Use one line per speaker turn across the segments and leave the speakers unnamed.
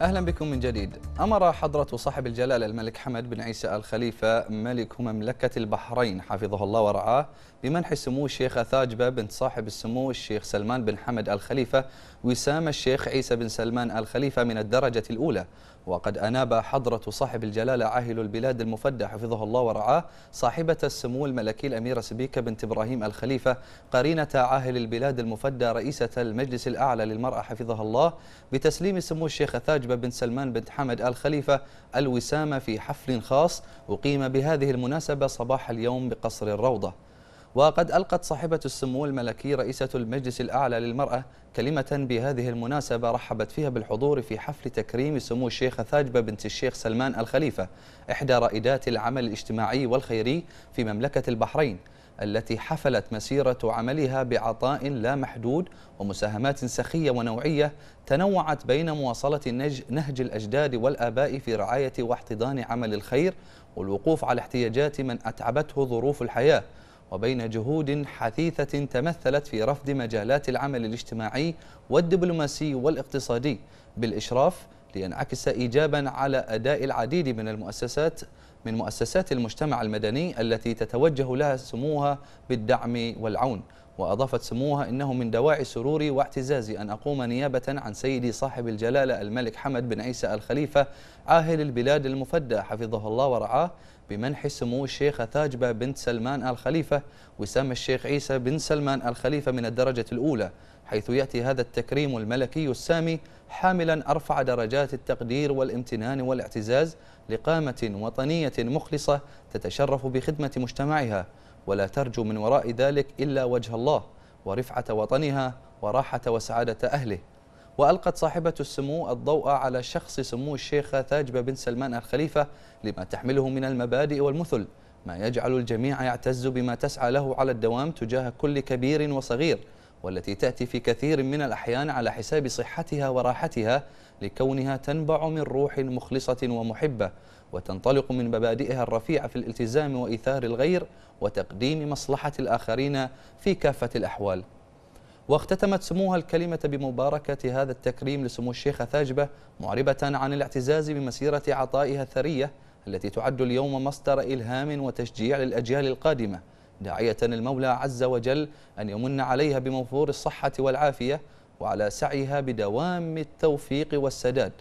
أهلا بكم من جديد أمر حضرة صاحب الجلالة الملك حمد بن عيسى الخليفة ملك مملكة البحرين حفظه الله ورعاه بمنح سمو الشيخة ثاجبة بنت صاحب السمو الشيخ سلمان بن حمد الخليفة وسام الشيخ عيسى بن سلمان الخليفة من الدرجة الأولى وقد أناب حضرة صاحب الجلالة عاهل البلاد المفدى حفظه الله ورعاه صاحبة السمو الملكي الأميرة سبيكة بنت إبراهيم الخليفة قرينة عاهل البلاد المفدى رئيسة المجلس الأعلى للمرأة حفظها الله بتسليم سمو الشيخة ثاجبة بن سلمان بنت حمد الخليفة الوسامة في حفل خاص أقيم بهذه المناسبة صباح اليوم بقصر الروضة وقد ألقت صاحبة السمو الملكي رئيسة المجلس الأعلى للمرأة كلمة بهذه المناسبة رحبت فيها بالحضور في حفل تكريم سمو الشيخة ثاجبة بنت الشيخ سلمان الخليفة إحدى رائدات العمل الاجتماعي والخيري في مملكة البحرين التي حفلت مسيرة عملها بعطاء لا محدود ومساهمات سخية ونوعية تنوعت بين مواصلة نهج الأجداد والآباء في رعاية واحتضان عمل الخير والوقوف على احتياجات من أتعبته ظروف الحياة وبين جهود حثيثة تمثلت في رفض مجالات العمل الاجتماعي والدبلوماسي والاقتصادي بالإشراف لينعكس إيجابا على أداء العديد من المؤسسات من مؤسسات المجتمع المدني التي تتوجه لها سموها بالدعم والعون وأضافت سموها إنه من دواعي سروري واعتزازي أن أقوم نيابة عن سيدي صاحب الجلالة الملك حمد بن عيسى الخليفة عاهل البلاد المفدى حفظه الله ورعاه بمنح سمو الشيخة ثاجبة بنت سلمان الخليفة وسام الشيخ عيسى بن سلمان الخليفة من الدرجة الأولى حيث يأتي هذا التكريم الملكي السامي حاملا أرفع درجات التقدير والامتنان والاعتزاز لقامة وطنية مخلصة تتشرف بخدمة مجتمعها ولا ترجو من وراء ذلك إلا وجه الله ورفعة وطنها وراحة وسعادة أهله وألقت صاحبة السمو الضوء على شخص سمو الشيخة ثاجب بن سلمان الخليفة لما تحمله من المبادئ والمثل ما يجعل الجميع يعتز بما تسعى له على الدوام تجاه كل كبير وصغير والتي تأتي في كثير من الأحيان على حساب صحتها وراحتها لكونها تنبع من روح مخلصة ومحبة وتنطلق من مبادئها الرفيعة في الالتزام وإيثار الغير وتقديم مصلحة الآخرين في كافة الأحوال واختتمت سموها الكلمة بمباركة هذا التكريم لسمو الشيخة ثاجبة معربة عن الاعتزاز بمسيرة عطائها الثرية التي تعد اليوم مصدر إلهام وتشجيع للأجيال القادمة داعية المولى عز وجل أن يمن عليها بموفور الصحة والعافية وعلى سعيها بدوام التوفيق والسداد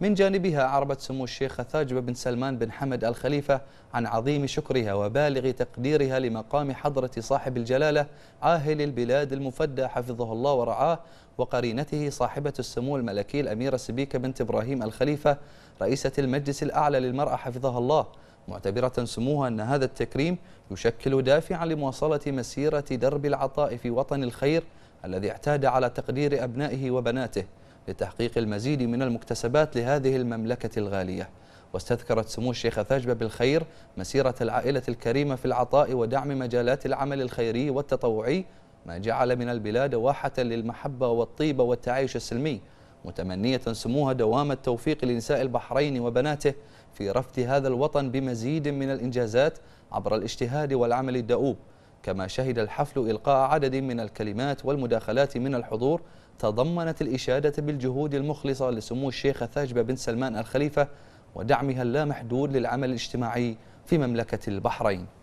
من جانبها أعربت سمو الشيخ ثاجب بن سلمان بن حمد الخليفة عن عظيم شكرها وبالغ تقديرها لمقام حضرة صاحب الجلالة عاهل البلاد المفدى حفظه الله ورعاه وقرينته صاحبة السمو الملكي الأميرة سبيكة بنت إبراهيم الخليفة رئيسة المجلس الأعلى للمرأة حفظها الله معتبرة سموها أن هذا التكريم يشكل دافعا لمواصلة مسيرة درب العطاء في وطن الخير الذي اعتاد على تقدير أبنائه وبناته لتحقيق المزيد من المكتسبات لهذه المملكة الغالية واستذكرت سمو الشيخ أثاجبة بالخير مسيرة العائلة الكريمة في العطاء ودعم مجالات العمل الخيري والتطوعي ما جعل من البلاد واحة للمحبة والطيبة والتعايش السلمي متمنية سموها دوام التوفيق لنساء البحرين وبناته في رفت هذا الوطن بمزيد من الإنجازات عبر الاجتهاد والعمل الدؤوب كما شهد الحفل إلقاء عدد من الكلمات والمداخلات من الحضور تضمنت الإشادة بالجهود المخلصة لسمو الشيخة ثاجبة بن سلمان الخليفة ودعمها اللامحدود للعمل الاجتماعي في مملكة البحرين